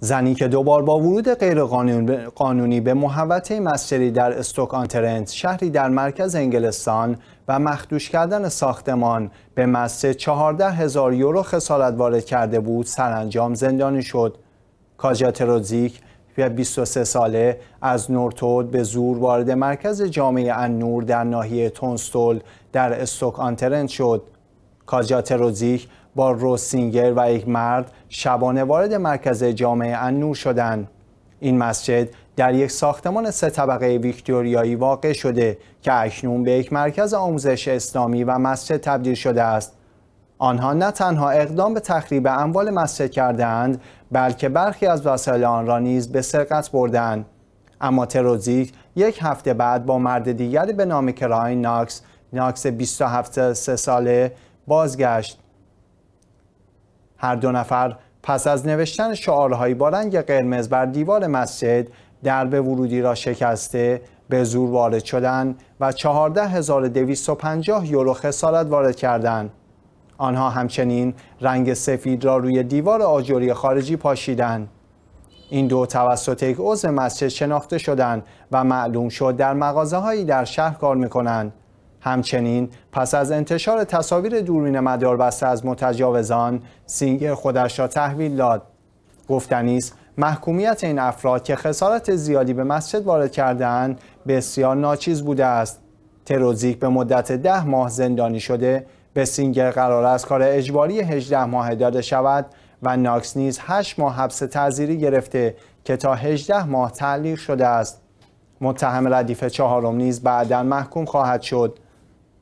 زنی که دوبار با ورود غیرقانونی به محوطه مسجدی در استوک آنترنت شهری در مرکز انگلستان و مخدوش کردن ساختمان به مسجد 14 هزار یورو خسارت وارد کرده بود سرانجام زندانی شد کاجا تروزیک و 23 ساله از نورتود به زور وارد مرکز جامعه نور در ناحیه تونستول در استوک آنترنت شد کاجا تروزیک با روسینگر و یک مرد شبانه وارد مرکز جامعه انور شدند. این مسجد در یک ساختمان سه طبقه ویکتوریایی واقع شده که اکنون به یک مرکز آموزش اسلامی و مسجد تبدیل شده است. آنها نه تنها اقدام به تخریب اموال مسجد کردند بلکه برخی از وسایل آن را نیز به سرقت بردند. اما تروزیک یک هفته بعد با مرد دیگری به نام کراین ناکس ناکس 27 ساله بازگشت هر دو نفر پس از نوشتن شعارهای با رنگ قرمز بر دیوار مسجد درب ورودی را شکسته به زور وارد شدند و 14250 یورو خسارت وارد کردند. آنها همچنین رنگ سفید را روی دیوار آجوری خارجی پاشیدند. این دو توسط یک عضو مسجد شناخته شدند و معلوم شد در مغازه هایی در شهر کار میکنند. همچنین پس از انتشار تصاویر دوربین بسته از متجاوزان سینگر خودش را تحویل داد گفتنی محکومیت این افراد که خسارت زیادی به مسجد وارد کردن بسیار ناچیز بوده است تروزیک به مدت ده ماه زندانی شده به سینگر قرار است کار اجباری 18 ماه داده شود و ناکس نیز 8 ماه حبس تعذیری گرفته که تا 18 ماه تعلیق شده است متهم ردیف چهارم نیز بعدا محکوم خواهد شد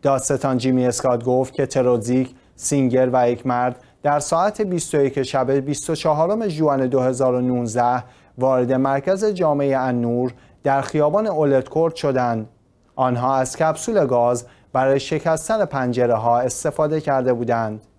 دادستان جیمی اسکات گفت که ترودزیک، سینگر و یک مرد در ساعت 21 شب 24 ژوئن 2019 وارد مرکز جامعه انور در خیابان اولتکورد شدند. آنها از کپسول گاز برای شکستن پنجره ها استفاده کرده بودند.